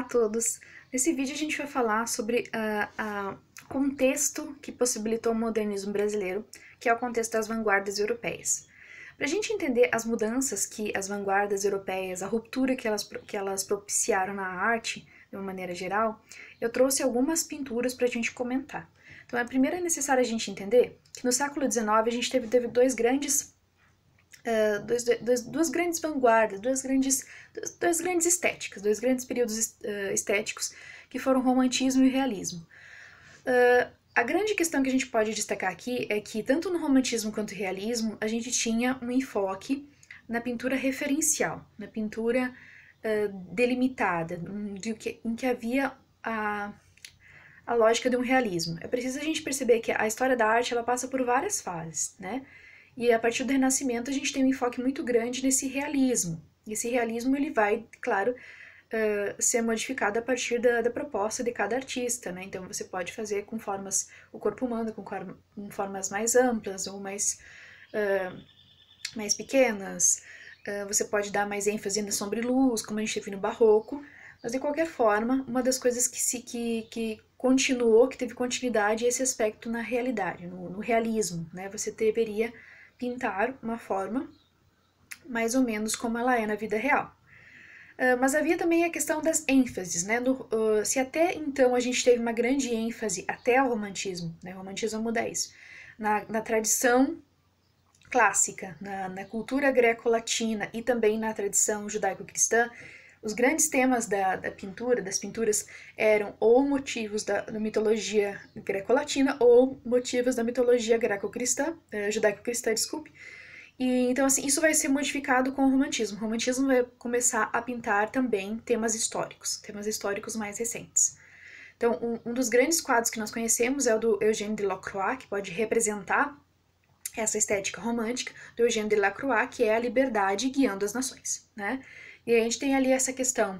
Olá a todos! Nesse vídeo a gente vai falar sobre o uh, uh, contexto que possibilitou o modernismo brasileiro, que é o contexto das vanguardas europeias. Para a gente entender as mudanças que as vanguardas europeias, a ruptura que elas, que elas propiciaram na arte, de uma maneira geral, eu trouxe algumas pinturas para a gente comentar. Então, a é primeira é necessário a gente entender que no século XIX a gente teve, teve dois grandes ah, dois, dois, duas grandes vanguardas, duas grandes, duas, duas grandes estéticas, dois grandes períodos ah, estéticos que foram romantismo e realismo. Uh, a grande questão que a gente pode destacar aqui é que tanto no romantismo quanto no realismo a gente tinha um enfoque na pintura referencial, na pintura delimitada, hum, de que, em que havia a, a lógica de um realismo. É preciso a gente perceber que a história da arte ela passa por várias fases, né? E a partir do Renascimento a gente tem um enfoque muito grande nesse realismo. Esse realismo ele vai, claro, uh, ser modificado a partir da, da proposta de cada artista, né? Então você pode fazer com formas o corpo humano com, com formas mais amplas ou mais uh, mais pequenas. Uh, você pode dar mais ênfase na sombra e luz, como a gente teve no Barroco. Mas de qualquer forma, uma das coisas que se que, que continuou, que teve continuidade, é esse aspecto na realidade, no, no realismo, né? Você deveria pintar uma forma mais ou menos como ela é na vida real. Uh, mas havia também a questão das ênfases, né? uh, se até então a gente teve uma grande ênfase até o romantismo, né? O romantismo 10, na, na tradição clássica, na, na cultura greco-latina e também na tradição judaico-cristã, os grandes temas da, da pintura, das pinturas, eram ou motivos da, da mitologia greco-latina ou motivos da mitologia greco-cristã, eh, judaico-cristã, desculpe. E, então, assim, isso vai ser modificado com o romantismo. O romantismo vai começar a pintar também temas históricos, temas históricos mais recentes. Então, um, um dos grandes quadros que nós conhecemos é o do Eugène Delacroix, que pode representar essa estética romântica do Eugène Delacroix, que é a liberdade guiando as nações, né? E a gente tem ali essa questão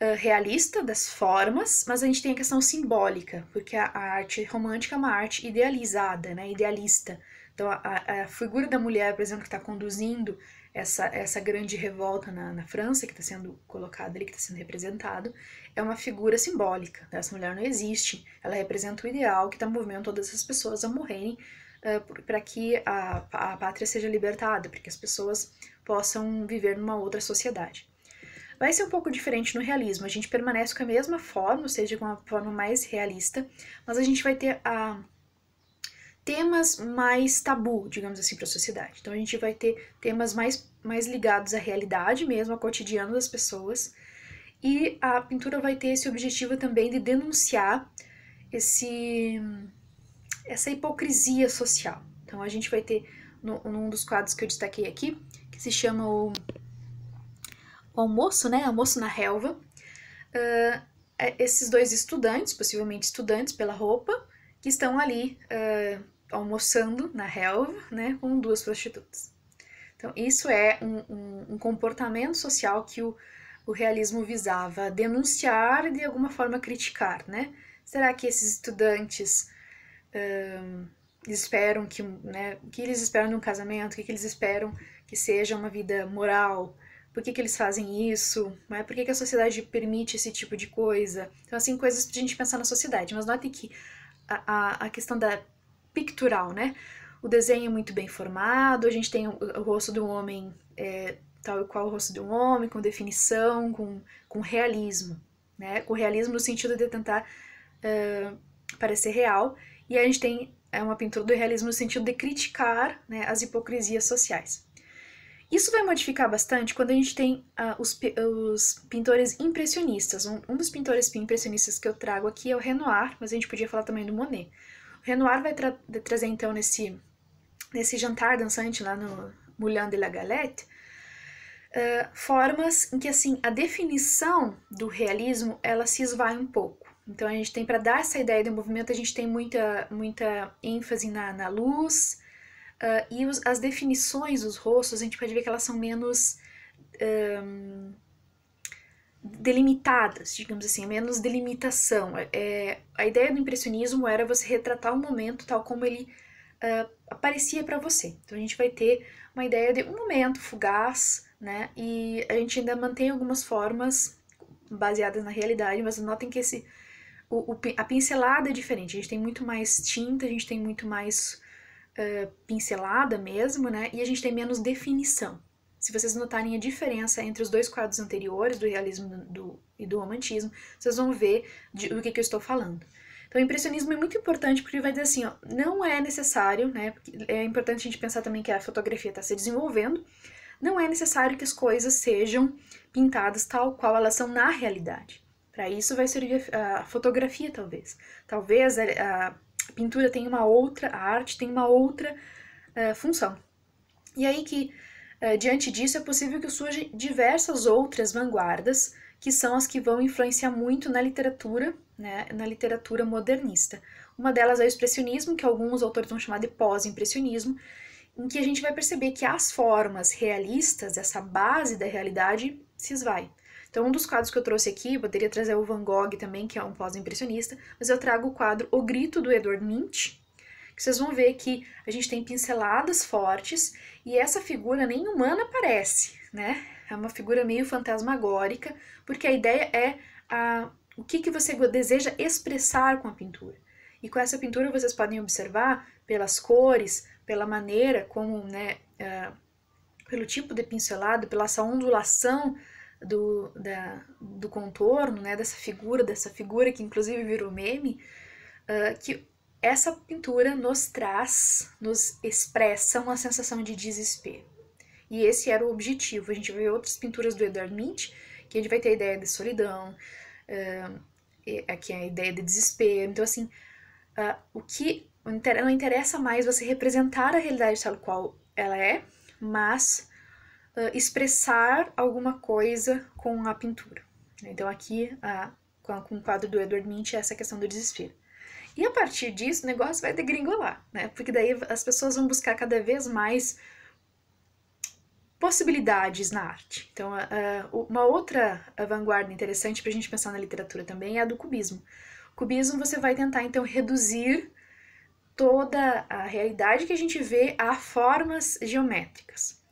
uh, realista das formas, mas a gente tem a questão simbólica, porque a, a arte romântica é uma arte idealizada, né, idealista. Então, a, a figura da mulher, por exemplo, que está conduzindo essa, essa grande revolta na, na França, que está sendo colocada ali, que está sendo representado, é uma figura simbólica. Né? Essa mulher não existe, ela representa o ideal que está movendo todas essas pessoas a morrerem uh, ah, para que a, a pátria seja libertada, porque as pessoas possam viver numa outra sociedade. Vai ser um pouco diferente no realismo, a gente permanece com a mesma forma, ou seja, com uma forma mais realista, mas a gente vai ter a ah, temas mais tabu, digamos assim, para a sociedade. Então a gente vai ter temas mais, mais ligados à realidade mesmo, ao cotidiano das pessoas. E a pintura vai ter esse objetivo também de denunciar esse, essa hipocrisia social. Então a gente vai ter, no, num dos quadros que eu destaquei aqui, que se chama o, o Almoço, né? Almoço na Relva. Uh, esses dois estudantes, possivelmente estudantes pela roupa, que estão ali uh, almoçando na relva, né, com duas prostitutas. Então, isso é um, um, um comportamento social que o, o, realismo visava denunciar e, de alguma forma, criticar, né? Será que esses estudantes uh, esperam que, né, o que eles esperam de um casamento, o que, que eles esperam que seja uma vida moral, por que, que eles fazem isso, né? por que, que a sociedade permite esse tipo de coisa. Então, assim, coisas pra gente pensar na sociedade. Mas notem que a, a, a questão da pictural, né? O desenho é muito bem formado, a gente tem o, o rosto do homem é, tal e qual o rosto de um homem, com definição, com, com realismo, né? Com realismo no sentido de tentar uh, parecer real. E a gente tem é uma pintura do realismo no sentido de criticar né, as hipocrisias sociais. Isso vai modificar bastante quando a gente tem uh, os, os, pintores impressionistas. Um, um, dos pintores impressionistas que eu trago aqui é o Renoir, mas a gente podia falar também do Monet. O Renoir vai tra trazer então nesse, nesse jantar dançante lá no Moulin de la Galette uh, formas em que assim a definição do realismo ela se esvai um pouco. Então a gente tem para dar essa ideia do movimento a gente tem muita muita ênfase na, na luz Uh, e os, as definições dos rostos, a gente pode ver que elas são menos um, delimitadas, digamos assim, é menos delimitação. É, é, a ideia do impressionismo era você retratar o momento tal como ele uh, aparecia para você. Então a gente vai ter uma ideia de um momento fugaz, né? E a gente ainda mantém algumas formas baseadas na realidade, mas notem que esse o, o, a pincelada é diferente. A gente tem muito mais tinta, a gente tem muito mais uh, pincelada mesmo, né? E a gente tem menos definição. Se vocês notarem a diferença entre os dois quadros anteriores, do realismo do, do, e do romantismo, vocês vão ver de, do que, que eu estou falando. Então, o impressionismo é muito importante porque vai dizer assim, ó, não é necessário, né? É importante a gente pensar também que a fotografia está se desenvolvendo. Não é necessário que as coisas sejam pintadas tal qual elas são na realidade. Para isso vai servir a fotografia, talvez. Talvez a, a pintura tem uma outra, a arte tem uma outra uh, função. E aí que, uh, diante disso, é possível que surjam diversas outras vanguardas, que são as que vão influenciar muito na literatura, né, na literatura modernista. Uma delas é o expressionismo, que alguns autores vão chamar de pós-impressionismo, em que a gente vai perceber que as formas realistas, essa base da realidade, se esvai. Então, um dos quadros que eu trouxe aqui, poderia trazer o Van Gogh também, que é um pós-impressionista, mas eu trago o quadro O Grito do Edward Mint, que vocês vão ver que a gente tem pinceladas fortes e essa figura nem humana parece, né? É uma figura meio fantasmagórica, porque a ideia é a, o que, que você deseja expressar com a pintura. E com essa pintura vocês podem observar pelas cores, pela maneira como, né, uh, pelo tipo de pincelado, pela essa ondulação do, da, do contorno, né, dessa figura, dessa figura que inclusive virou meme, uh, que essa pintura nos traz, nos expressa uma sensação de desespero. E esse era o objetivo. A gente vê outras pinturas do Edward Mint, que a gente vai ter a ideia de solidão, uh, aqui é a ideia de desespero. Então, assim, uh, o que não interessa mais você representar a realidade tal qual ela é, mas uh, expressar alguma coisa com a pintura. Então, aqui, com o quadro do Edward Mint, é essa questão do desespero. E a partir disso, o negócio vai degringolar, né? Porque daí as pessoas vão buscar cada vez mais possibilidades na arte. Então, uh, uma outra vanguarda interessante para a gente pensar na literatura também é a do cubismo. O cubismo, você vai tentar, então, reduzir toda a realidade que a gente vê a formas geométricas.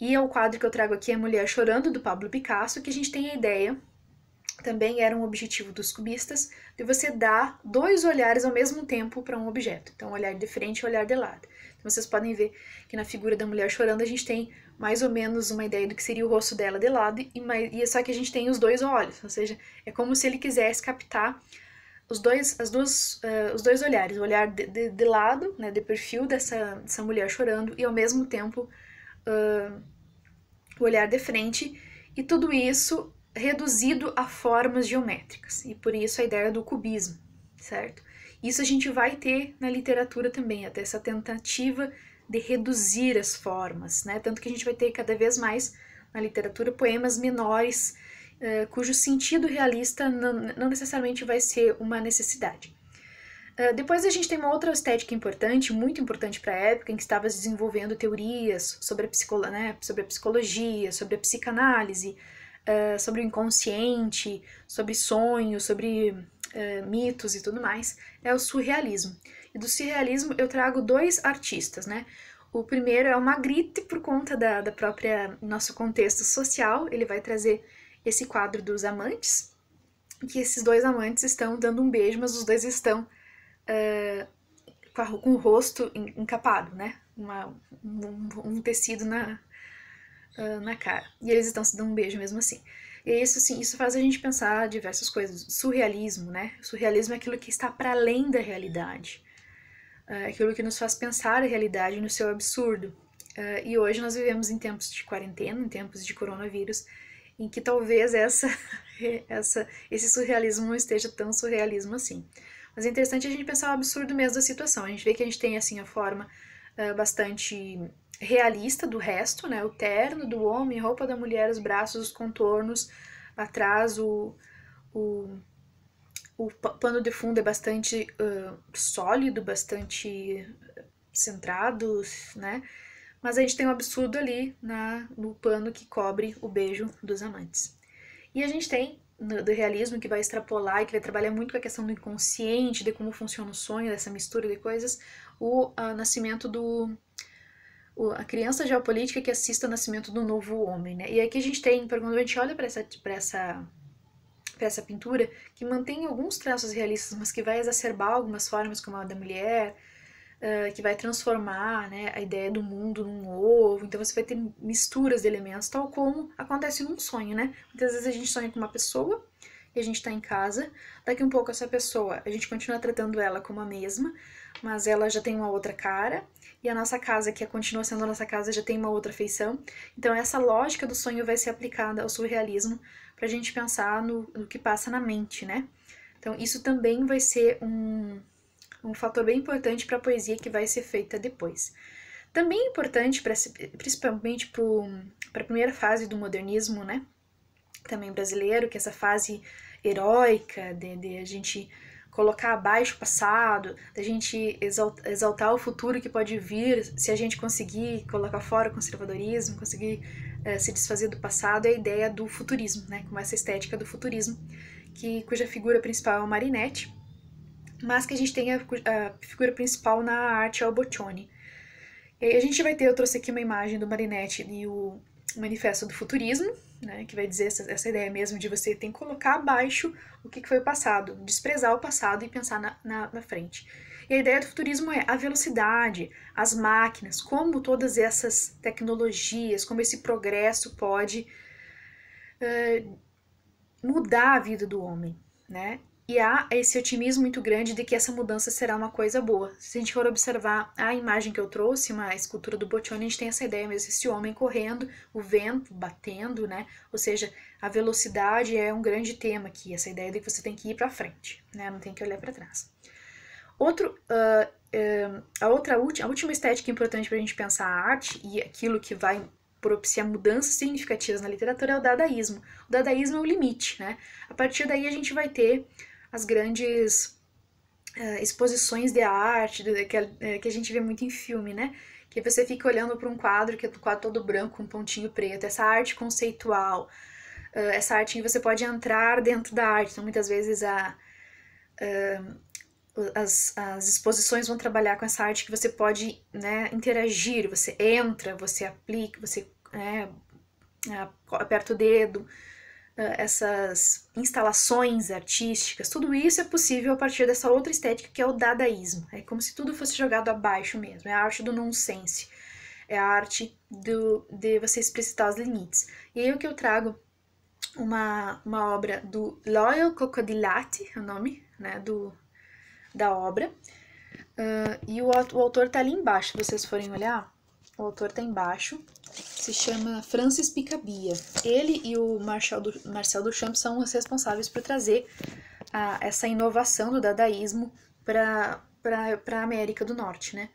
E é o quadro que eu trago aqui é Mulher Chorando, do Pablo Picasso, que a gente tem a ideia, também era um objetivo dos cubistas, de você dar dois olhares ao mesmo tempo para um objeto. Então, olhar de frente e olhar de lado. Então, vocês podem ver que na figura da mulher chorando a gente tem mais ou menos uma ideia do que seria o rosto dela de lado, e, e é só que a gente tem os dois olhos, ou seja, é como se ele quisesse captar os dois, as duas, uh, os dois olhares, o olhar de, de, de, lado, né, de perfil dessa, dessa mulher chorando, e ao mesmo tempo uh, o olhar de frente, e tudo isso reduzido a formas geométricas, e por isso a ideia do cubismo, certo? Isso a gente vai ter na literatura também, até essa tentativa de reduzir as formas, né? Tanto que a gente vai ter cada vez mais na literatura poemas menores, uh, cujo sentido realista não, não necessariamente vai ser uma necessidade. Ah, depois a gente tem uma outra estética importante, muito importante para a época em que estava desenvolvendo teorias sobre a, psicolo né, sobre a psicologia, sobre a psicanálise, uh, sobre o inconsciente, sobre sonhos, sobre uh, mitos e tudo mais, é o surrealismo. E do surrealismo eu trago dois artistas, né? O primeiro é o Magritte, por conta da, da própria nosso contexto social, ele vai trazer esse quadro dos amantes, que esses dois amantes estão dando um beijo, mas os dois estão uh, com o rosto encapado, né? Uma, um, um, tecido na, uh, na cara. E eles estão se dando um beijo mesmo assim. E isso, assim, isso faz a gente pensar diversas coisas. Surrealismo, né? Surrealismo é aquilo que está para além da realidade. Ah, é aquilo que nos faz pensar a realidade no seu absurdo. Uh, e hoje nós vivemos em tempos de quarentena, em tempos de coronavírus, em que talvez essa, essa, esse surrealismo não esteja tão surrealismo assim. Mas é interessante a gente pensar o absurdo mesmo da situação. A gente vê que a gente tem, assim, a forma uh, bastante realista do resto, né? O terno do homem, roupa da mulher, os braços, os contornos, atrás o, o, o pano de fundo é bastante uh, sólido, bastante centrado, né? Mas a gente tem um absurdo ali na, no pano que cobre o beijo dos amantes. E a gente tem do realismo que vai extrapolar e que vai trabalhar muito com a questão do inconsciente, de como funciona o sonho, dessa mistura de coisas, o ah, nascimento do a criança geopolítica que assiste ao nascimento do novo homem, né? E aqui a gente tem, quando a gente olha para essa, essa, essa pintura, que mantém alguns traços realistas, mas que vai exacerbar algumas formas, como a da mulher, que vai transformar né, a ideia do mundo num ovo. Então você vai ter misturas de elementos, tal como acontece num sonho, né? Muitas vezes a gente sonha com uma pessoa e a gente tá em casa. Daqui um pouco essa pessoa, a gente continua tratando ela como a mesma, mas ela já tem uma outra cara. E a nossa casa, que continua sendo a nossa casa, já tem uma outra feição. Então essa lógica do sonho vai ser aplicada ao surrealismo pra gente pensar no, no que passa na mente, né? Então isso também vai ser um um fator bem importante para a poesia que vai ser feita depois. Também é importante, pra, principalmente para a primeira fase do modernismo, né? Também brasileiro, que é essa fase heróica de, de a gente colocar abaixo o passado, da gente exaltar o futuro que pode vir, se a gente conseguir colocar fora o conservadorismo, conseguir eh, se desfazer do passado, é a ideia do futurismo, né? Como essa estética do futurismo, que cuja figura principal é o Marinetti, mas que a gente tem a, a figura principal na arte é o Boccioni. E aí a gente vai ter, eu trouxe aqui uma imagem do Marinetti e o Manifesto do Futurismo, né, que vai dizer essa, essa ideia mesmo de você tem que colocar abaixo o que, que foi o passado, desprezar o passado e pensar na, na, na frente. E a ideia do futurismo é a velocidade, as máquinas, como todas essas tecnologias, como esse progresso pode uh, mudar a vida do homem, né? E há esse otimismo muito grande de que essa mudança será uma coisa boa. Se a gente for observar a imagem que eu trouxe, uma escultura do Boccioni, a gente tem essa ideia mesmo, esse homem correndo, o vento batendo, né? Ou seja, a velocidade é um grande tema aqui, essa ideia de que você tem que ir para frente, né? Não tem que olhar para trás. Outro, uh, uh, a outra a última estética importante para a gente pensar a arte e aquilo que vai propiciar mudanças significativas na literatura é o dadaísmo. O dadaísmo é o limite, né? A partir daí a gente vai ter as grandes uh, exposições de arte de, que, a, é, que a gente vê muito em filme, né? Que você fica olhando para um quadro que é um quadro todo branco com um pontinho preto, essa arte conceitual, uh, essa arte em que você pode entrar dentro da arte. Então, muitas vezes a, uh, as, as exposições vão trabalhar com essa arte que você pode né, interagir, você entra, você aplica, você né, aperta o dedo. Né, essas instalações artísticas, tudo isso é possível a partir dessa outra estética que é o dadaísmo. É como se tudo fosse jogado abaixo mesmo, é a arte do nonsense, é a arte do, de você explicitar os limites. E aí o que eu trago uma, uma obra do Loyal Cocodilati, é o nome né, do, da obra, uh, e o, o autor tá ali embaixo, se vocês forem olhar, o autor tá embaixo, se chama Francis Picabia. Ele e o Marcel, du Marcel Duchamp são os responsáveis por trazer a, essa inovação do dadaísmo para a América do Norte, né?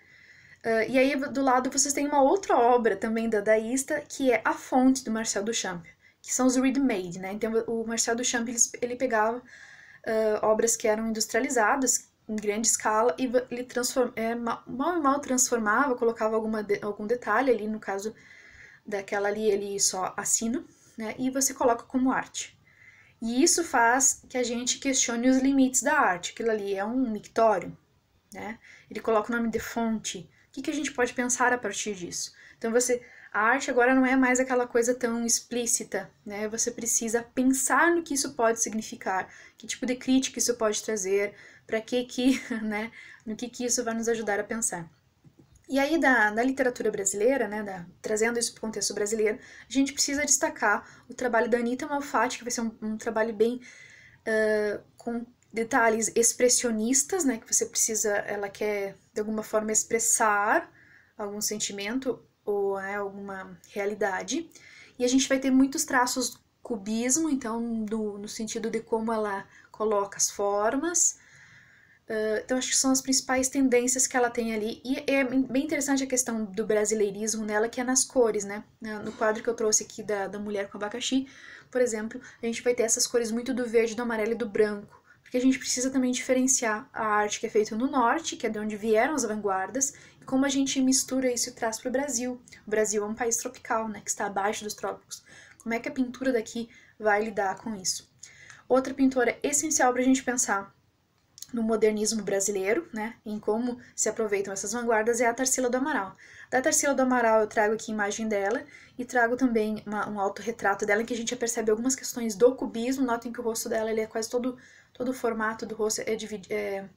Uh, e aí, do lado, vocês têm uma outra obra também dadaísta, que é A Fonte, do Marcel Duchamp, que são os readmade, né? Então, o Marcel Duchamp, ele, ele pegava uh, obras que eram industrializadas, em grande escala e ele transform, é, mal e mal transformava, colocava alguma de, algum detalhe ali, no caso daquela ali ele só assina, né? E você coloca como arte. E isso faz que a gente questione os limites da arte. Aquilo ali é um mictório, né? Ele coloca o nome de fonte. O que, que a gente pode pensar a partir disso? Então você a arte agora não é mais aquela coisa tão explícita, né? Você precisa pensar no que isso pode significar, que tipo de crítica isso pode trazer, para que que, né? No que que isso vai nos ajudar a pensar. E aí, da, da literatura brasileira, né, da, trazendo isso para o contexto brasileiro, a gente precisa destacar o trabalho da Anitta Malfatti, que vai ser um, um trabalho bem uh, com detalhes expressionistas, né, que você precisa, ela quer de alguma forma expressar algum sentimento ou né, alguma realidade. E a gente vai ter muitos traços cubismo, então, do, no sentido de como ela coloca as formas, ah, então, acho que são as principais tendências que ela tem ali. E é bem interessante a questão do brasileirismo nela, que é nas cores, né? No quadro que eu trouxe aqui da, da mulher com abacaxi, por exemplo, a gente vai ter essas cores muito do verde, do amarelo e do branco. Porque a gente precisa também diferenciar a arte que é feita no norte, que é de onde vieram as vanguardas, e como a gente mistura isso e traz para o Brasil. O Brasil é um país tropical, né? Que está abaixo dos trópicos. Como é que a pintura daqui vai lidar com isso? Outra pintora essencial para a gente pensar no modernismo brasileiro, né, em como se aproveitam essas vanguardas, é a Tarsila do Amaral. Da Tarsila do Amaral eu trago aqui a imagem dela e trago também uma, um autorretrato dela em que a gente já percebe algumas questões do cubismo, notem que o rosto dela ele é quase todo, todo o formato do rosto é, é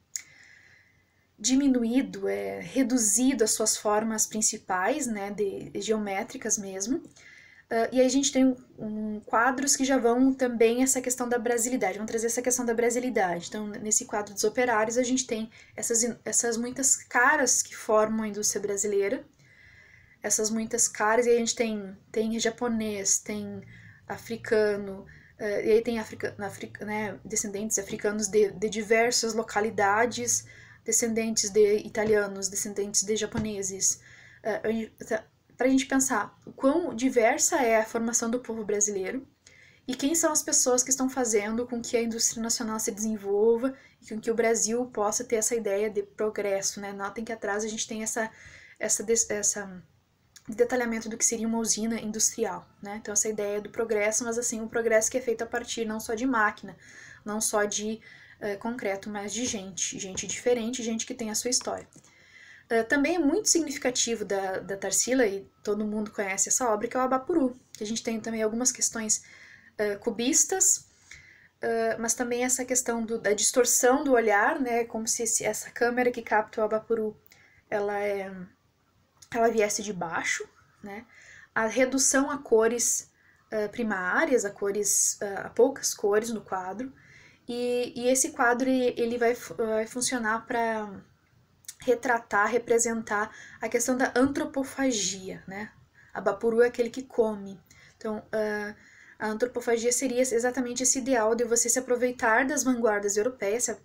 diminuído, é reduzido às suas formas principais, né, de, geométricas mesmo, Uh, e aí a gente tem um, quadros que já vão também essa questão da brasilidade, vão trazer essa questão da brasilidade. Então, nesse quadro dos operários, a gente tem essas, essas muitas caras que formam a indústria brasileira, essas muitas caras, e aí a gente tem, tem japonês, tem africano, uh, e aí tem africa, africa, né, descendentes africanos de, de diversas localidades, descendentes de italianos, descendentes de japoneses, uh, para a gente pensar o quão diversa é a formação do povo brasileiro e quem são as pessoas que estão fazendo com que a indústria nacional se desenvolva e com que o Brasil possa ter essa ideia de progresso, né? Notem que atrás a gente tem essa essa essa detalhamento do que seria uma usina industrial, né? Então essa ideia do progresso, mas assim um progresso que é feito a partir não só de máquina, não só de uh, concreto, mas de gente, gente diferente, gente que tem a sua história. Eh, também é muito significativo da, da Tarsila, e todo mundo conhece essa obra, que é o Abapuru, que a gente tem também algumas questões uh, cubistas, uh, mas também essa questão do, da distorção do olhar, né, como se esse, essa câmera que capta o Abapuru, ela, é, ela viesse de baixo, né, a redução a cores primárias, a cores, a poucas cores no quadro, e, e esse quadro ele, ele vai, vai funcionar para retratar, representar a questão da antropofagia, né? A Bapuru é aquele que come. Então, uh, a antropofagia seria exatamente esse ideal de você se aproveitar das vanguardas europeias, se,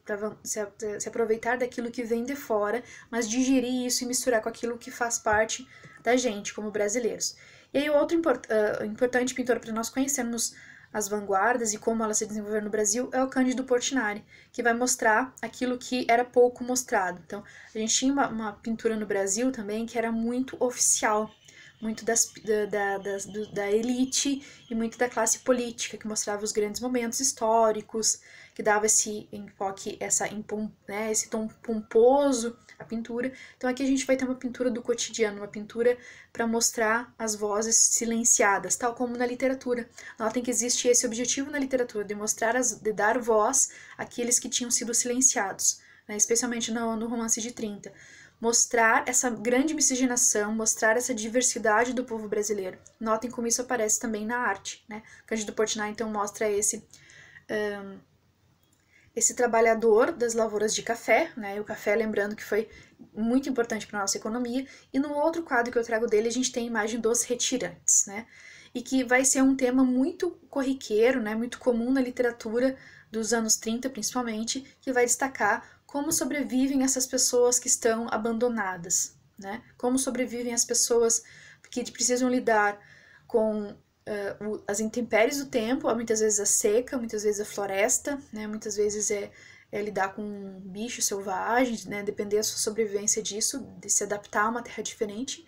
se, se, aproveitar daquilo que vem de fora, mas digerir isso e misturar com aquilo que faz parte da gente como brasileiros. E aí, outro import, uh, importante pintor para nós conhecermos as vanguardas e como elas se desenvolveram no Brasil é o Cândido Portinari, que vai mostrar aquilo que era pouco mostrado. Então, a gente tinha uma, uma pintura no Brasil também que era muito oficial, muito das, da, da, da, elite e muito da classe política, que mostrava os grandes momentos históricos, que dava esse enfoque, essa, né, esse tom pomposo a pintura. Então aqui a gente vai ter uma pintura do cotidiano, uma pintura para mostrar as vozes silenciadas, tal como na literatura. Notem que existe esse objetivo na literatura, de mostrar, as, de dar voz àqueles que tinham sido silenciados, né? especialmente no, no romance de 30 mostrar essa grande miscigenação, mostrar essa diversidade do povo brasileiro. Notem como isso aparece também na arte, né? Cândido Portinari, então, mostra esse... Um esse trabalhador das lavouras de café, né? O café, lembrando que foi muito importante para nossa economia. E no outro quadro que eu trago dele, a gente tem a imagem dos retirantes, né? E que vai ser um tema muito corriqueiro, né? Muito comum na literatura dos anos 30, principalmente, que vai destacar como sobrevivem essas pessoas que estão abandonadas, né? Como sobrevivem as pessoas que precisam lidar com uh, as intempéries do tempo, muitas vezes a seca, muitas vezes a floresta, né? Muitas vezes é, é lidar com bichos selvagens, né? Depender da sua sobrevivência disso, de se adaptar a uma terra diferente.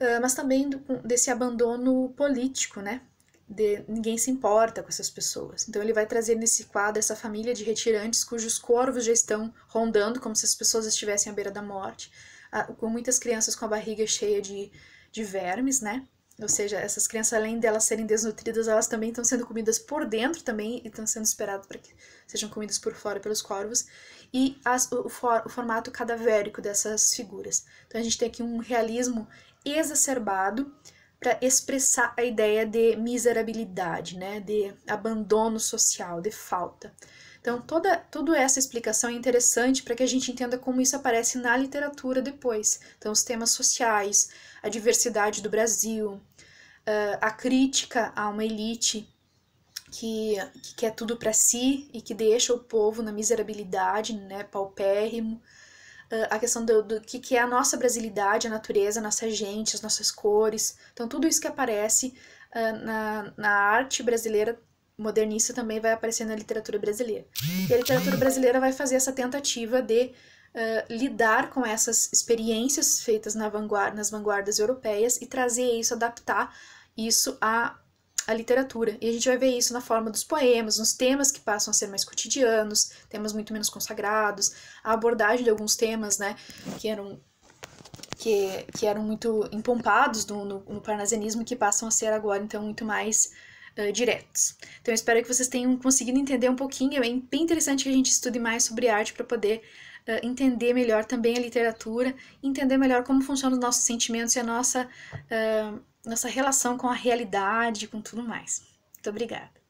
Uh, mas também do, desse abandono político, né? De, ninguém se importa com essas pessoas. Então ele vai trazer nesse quadro essa família de retirantes cujos corvos já estão rondando como se as pessoas estivessem à beira da morte, ah, com muitas crianças com a barriga cheia de, de vermes, né? Ou seja, essas crianças, além delas serem desnutridas, elas também estão sendo comidas por dentro também e estão sendo esperadas para que sejam comidas por fora pelos corvos. E as, o, for, o formato cadavérico dessas figuras. Então a gente tem aqui um realismo exacerbado para expressar a ideia de miserabilidade, né, de abandono social, de falta. Então, toda, toda essa explicação é interessante para que a gente entenda como isso aparece na literatura depois. Então, os temas sociais, a diversidade do Brasil, ah, a crítica a uma elite que, que quer tudo para si e que deixa o povo na miserabilidade, né, paupérrimo. Ah, a questão do, do que, que é a nossa brasilidade, a natureza, a nossa gente, as nossas cores. Então, tudo isso que aparece ah, na, na arte brasileira modernista também vai aparecer na literatura brasileira. E a literatura brasileira vai fazer essa tentativa de lidar com essas experiências feitas na vanguarda, nas vanguardas europeias e trazer isso, adaptar isso à, à literatura. E a gente vai ver isso na forma dos poemas, nos temas que passam a ser mais cotidianos, temas muito menos consagrados, a abordagem de alguns temas, né, que eram que, que, eram muito empompados no, no, no parnasianismo que passam a ser agora, então, muito mais uh, diretos. Então, eu espero que vocês tenham conseguido entender um pouquinho. É bem interessante que a gente estude mais sobre arte para poder uh, entender melhor também a literatura, entender melhor como funcionam os nossos sentimentos e a nossa, uh, nossa relação com a realidade, com tudo mais. Muito obrigada.